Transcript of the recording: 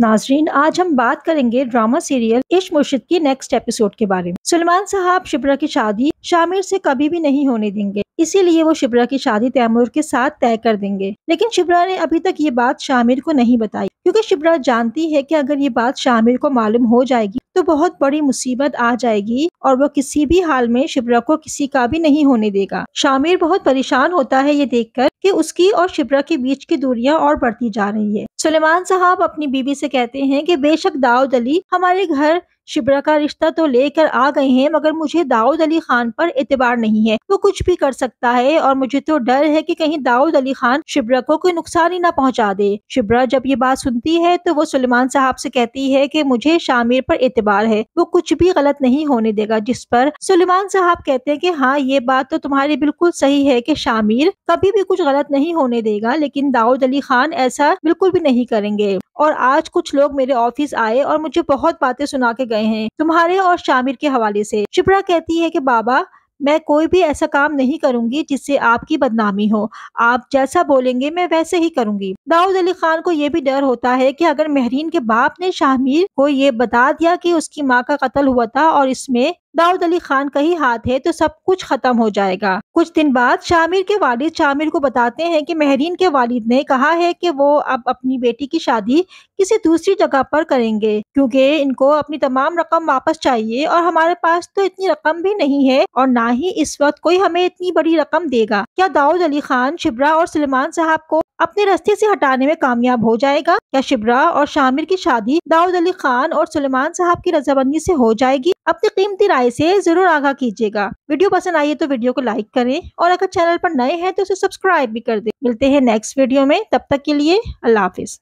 नाजरीन आज हम बात करेंगे ड्रामा सीरियल इश्क मुर्शिद की नेक्स्ट एपिसोड के बारे में सलमान साहब शिप्रा की शादी शामिर से कभी भी नहीं होने देंगे इसीलिए वो शिप्रा की शादी तैमूर के साथ तय कर देंगे लेकिन शिप्रा ने अभी तक ये बात शामिर को नहीं बताई क्योंकि शिप्रा जानती है कि अगर ये बात शामिर को मालूम हो जाएगी तो बहुत बड़ी मुसीबत आ जाएगी और वो किसी भी हाल में शिप्रा को किसी का भी नहीं होने देगा शामिर बहुत परेशान होता है ये देखकर कि उसकी और शिप्रा के बीच की दूरियां और बढ़ती जा रही है सुलेमान साहब अपनी बीवी से कहते हैं कि बेशक दाऊद अली हमारे घर शिबरा का रिश्ता तो लेकर आ गए हैं मगर मुझे दाऊद अली खान पर एतबार नहीं है वो कुछ भी कर सकता है और मुझे तो डर है कि कहीं दाऊद अली खान शिबरा को कोई नुकसान ही ना पहुंचा दे शिबरा जब ये बात सुनती है तो वो सुलेमान साहब से कहती है कि मुझे शामिर पर एतबार है वो कुछ भी गलत नहीं होने देगा जिस पर सुलेमान साहब कहते हैं कि हाँ ये बात तो तुम्हारी बिल्कुल सही है कि शामिर कभी भी कुछ गलत नहीं होने देगा लेकिन दाऊद अली खान ऐसा बिल्कुल भी नहीं करेंगे और आज कुछ लोग मेरे ऑफिस आए और मुझे बहुत बातें सुना के गए हैं तुम्हारे और शामिर के हवाले से शिप्रा कहती है कि बाबा मैं कोई भी ऐसा काम नहीं करूंगी जिससे आपकी बदनामी हो आप जैसा बोलेंगे मैं वैसे ही करूंगी दाऊद अली खान को यह भी डर होता है कि अगर महरीन के बाप ने शाहमीर को ये बता दिया कि उसकी माँ का कत्ल हुआ था और इसमें दाऊद अली खान का ही हाथ है तो सब कुछ खत्म हो जाएगा कुछ दिन बाद शामिर के वालिद शामिर को बताते हैं कि महरीन के वालिद ने कहा है कि वो अब अपनी बेटी की शादी किसी दूसरी जगह पर करेंगे क्योंकि इनको अपनी तमाम रकम वापस चाहिए और हमारे पास तो इतनी रकम भी नहीं है और ना ही इस वक्त कोई हमें इतनी बड़ी रकम देगा क्या दाऊद अली खान शिबरा और सलमान साहब को अपने रास्ते से हटाने में कामयाब हो जाएगा क्या शिबरा और शामिर की शादी दाऊद अली खान और सलमान साहब की रजाबंदी से हो जाएगी अपनी कीमती राय राय से जरूर आगाह कीजिएगा वीडियो पसंद आई है तो वीडियो को लाइक करें और अगर चैनल पर नए हैं तो उसे सब्सक्राइब भी कर दें मिलते हैं नेक्स्ट वीडियो में तब तक के लिए अल्लाह हाफिज़